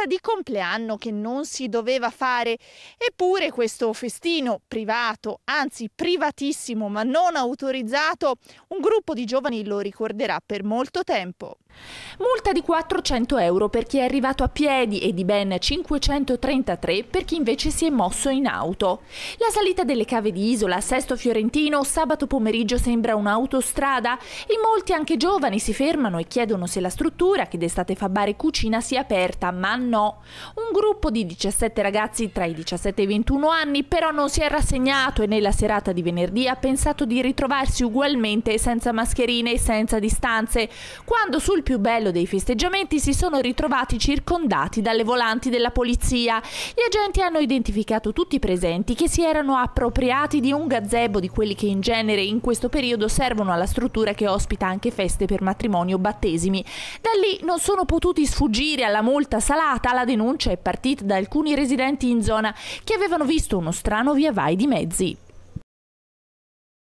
festa di compleanno che non si doveva fare. Eppure questo festino privato, anzi privatissimo ma non autorizzato, un gruppo di giovani lo ricorderà per molto tempo. Multa di 400 euro per chi è arrivato a piedi e di ben 533 per chi invece si è mosso in auto. La salita delle cave di Isola a Sesto Fiorentino sabato pomeriggio sembra un'autostrada e molti anche giovani si fermano e chiedono se la struttura che d'estate fa bar e cucina sia aperta, ma no. Un gruppo di 17 ragazzi tra i 17 e i 21 anni però non si è rassegnato e nella serata di venerdì ha pensato di ritrovarsi ugualmente senza mascherine e senza distanze, quando sul più bello dei festeggiamenti, si sono ritrovati circondati dalle volanti della polizia. Gli agenti hanno identificato tutti i presenti che si erano appropriati di un gazebo di quelli che in genere in questo periodo servono alla struttura che ospita anche feste per matrimonio o battesimi. Da lì non sono potuti sfuggire alla multa salata, la denuncia è partita da alcuni residenti in zona che avevano visto uno strano via vai di mezzi.